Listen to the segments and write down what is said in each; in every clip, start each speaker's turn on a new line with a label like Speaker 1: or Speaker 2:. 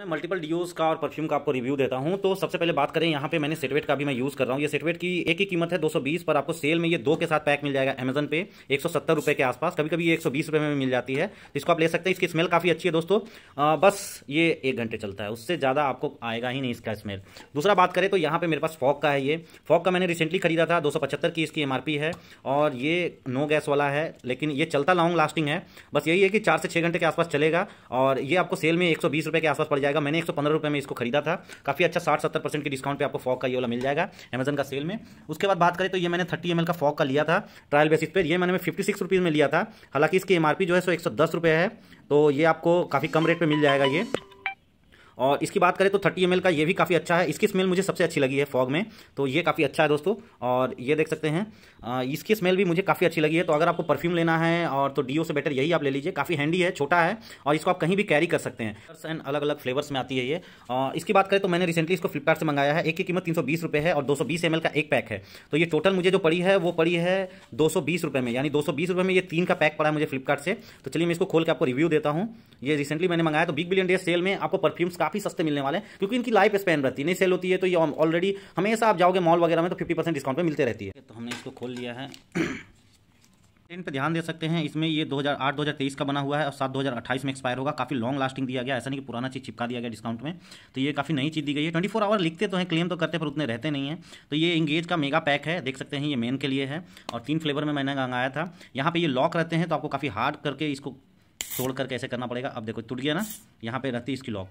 Speaker 1: मैं मल्टीपल डीओज का और परफ्यूम का आपको रिव्यू देता हूं तो सबसे पहले बात करें यहाँ पे मैंने सेटवेट का भी मैं यूज़ कर रहा हूं ये सेटवेट की एक ही कीमत है 220 पर आपको सेल में ये दो के साथ पैक मिल जाएगा अमेजन पे एक सौ के आसपास कभी कभी ये एक सौ में मिल जाती है इसको आप ले सकते हैं इसकी स्मेल काफ़ी अच्छी है दोस्तों आ, बस ये एक घंटे चलता है उससे ज़्यादा आपको आएगा ही नहीं इसका स्मेल दूसरा बात करें तो यहाँ पर मेरे पास फॉक का है ये फॉक का मैंने रिसेंटली खरीदा था दो की इसकी एम है और ये नो गैस वाला है लेकिन ये चलता लॉन्ग लास्टिंग है बस यही है कि चार से छः घंटे के आसपास चलेगा और ये आपको सेल में एक के आसपास पड़ जाएगा जाएगा मैंने एक सौ पंद्रह रुपये में इसको खरीदा था काफ़ी अच्छा साठ सत्तर परसेंट के डिस्काउंट पे आपको फॉक का ये वाला मिल जाएगा अमेजन का सेल में उसके बाद बात करें तो ये मैंने थर्टी एम का फॉक का लिया था ट्रायल बेसिस पर यह मैंने फिफ्टी सिक्स में लिया था हालांकि इसकी एमआरपी जो है सो एक है तो ये आपको काफ़ी कम रेट पर मिल जाएगा ये और इसकी बात करें तो थर्टी एम का ये भी काफ़ी अच्छा है इसकी स्मेल मुझे सबसे अच्छी लगी है फॉग में तो ये काफ़ी अच्छा है दोस्तों और ये देख सकते हैं इसकी स्मेल भी मुझे काफ़ी अच्छी लगी है तो अगर आपको परफ्यूम लेना है और तो डीओ से बेटर यही आप ले लीजिए काफ़ी हैंडी है छोटा है और इसको आप कहीं भी कैरी कर सकते हैं एंड अलग अलग फ्लेवर्स में आती है ये इसकी बात करें तो मैंने रिसेंटली इसको फ्लिपकार्ट से मंगाया है एक की कीमत तीन सौ है और दो सौ का एक पैक है तो ये टोटल मुझे जो पड़ी है वो पड़ी है दो सौ में यानी दो सौ में ये तीन का पैक पड़ा है मुझे फ्लिपकार्ट से तो चलिए मैं इसको खोल के आपको रिव्यू देता हूँ ये रिसेंटली मैंने मंगाया तो बिग बिलियन डे सेल में आपको परफ्यूम्स काफी सस्ते मिलने वाले हैं क्योंकि इनकी लाइफ स्पेन रहती है नहीं सेल होती है तो ये ऑलरेडी हमेशा आप जाओगे मॉल वगैरह में तो फिफ्टी परसेंट डिस्काउंट पर मिलते रहती है तो हमने इसको खोल लिया है इन पर ध्यान दे सकते हैं इसमें ये 2008 2023 का बना हुआ है और सात 2028 में एक्सपायर होगा काफी लॉन्ग लास्टिंग दिया गया ऐसा नहीं कि पुराना चीज चिपका दिया गया डिस्काउंट में तो ये काफी नई चीज दी गई है 24 आवर लिखते तो हैं क्लेम तो करते पर उतने रहते नहीं है तो ये इंगेज का मेगा पैक है देख सकते हैं ये मेन के लिए है और तीन फ्लेवर में मैंने मंगाया था यहाँ पर ये लॉक रहते हैं तो आपको काफ़ी हार्ड करके इसको तोड़ कर कैसे करना पड़ेगा अब देखो टूट गया ना यहाँ पर रहती है इसकी लॉक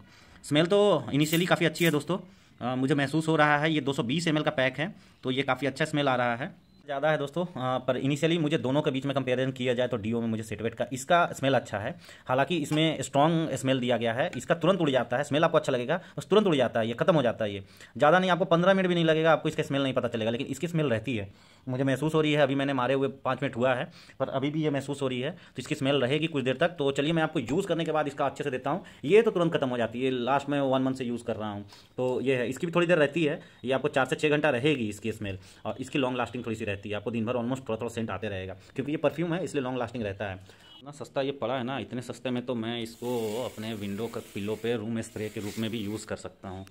Speaker 1: स्मेल तो इनिशियली काफ़ी अच्छी है दोस्तों आ, मुझे महसूस हो रहा है ये 220 सौ का पैक है तो ये काफ़ी अच्छा स्मेल आ रहा है ज़्यादा है दोस्तों आ, पर इनिशियली मुझे दोनों के बीच में कंपेरिजन किया जाए तो डीओ में मुझे सेटवेट का इसका स्मेल अच्छा है हालांकि इसमें स्ट्रॉन्ग स्मेल दिया गया है इसका तुरंत उड़ जाता है स्मेल आपको अच्छा लगेगा बस तुरंत उड़ जाता है ये खत्म हो जाता है ये ज़्यादा नहीं आपको पंद्रह मिनट भी नहीं लगेगा आपको इसका स्मेल नहीं पता चलेगा लेकिन इसकी स्मेल रहती है मुझे महसूस हो रही है अभी मैंने मारे हुए पाँच मिनट हुआ है पर अभी भी ये महसूस हो रही है तो इसकी स्मेल रहेगी कुछ देर तक तो चलिए मैं आपको यूज़ करने के बाद इसका अच्छे से देता हूँ ये तो तुरंत खत्म हो जाती है लास्ट में वन मंथ से यूज़ कर रहा हूँ तो ये है इसकी भी थोड़ी देर रहती है ये आपको चार से छः घंटा रहेगी इसकी स्मेल और इसकी लॉन्ग लास्टिंग थोड़ी सी रहती है रहती है आपको दिन भर ऑलमोस्ट थोड़ा थोड़ा सेंट आते रहेगा क्योंकि ये परफ्यूम है इसलिए लॉन्ग लास्टिंग रहता है इतना सस्ता ये पड़ा है ना इतने सस्ते में तो मैं इसको अपने विंडो का पिल्लो पे रूम स्प्रे के रूप में भी यूज़ कर सकता हूँ